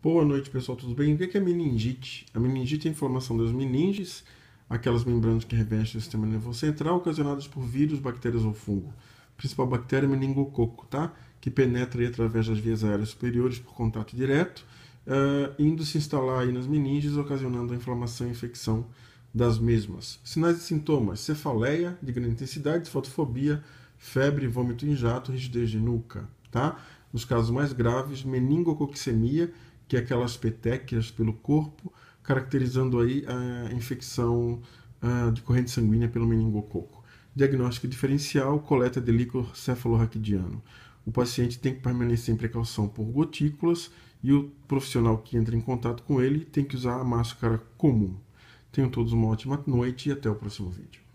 Boa noite, pessoal, tudo bem? O que é, é meningite? A meningite é a inflamação dos meninges, aquelas membranas que revestem o sistema nervoso central, ocasionadas por vírus, bactérias ou fungo. principal bactéria é meningococo, tá? Que penetra aí através das vias aéreas superiores por contato direto, uh, indo se instalar aí nas meninges, ocasionando a inflamação e infecção das mesmas. Sinais e sintomas: cefaleia de grande intensidade, fotofobia, febre, vômito em jato, rigidez de nuca, tá? Nos casos mais graves, meningococcemia, que é aquelas petequias pelo corpo, caracterizando aí a infecção ah, de corrente sanguínea pelo meningococo. Diagnóstico diferencial, coleta de líquido cefalorraquidiano. O paciente tem que permanecer em precaução por gotículas e o profissional que entra em contato com ele tem que usar a máscara comum. Tenham todos uma ótima noite e até o próximo vídeo.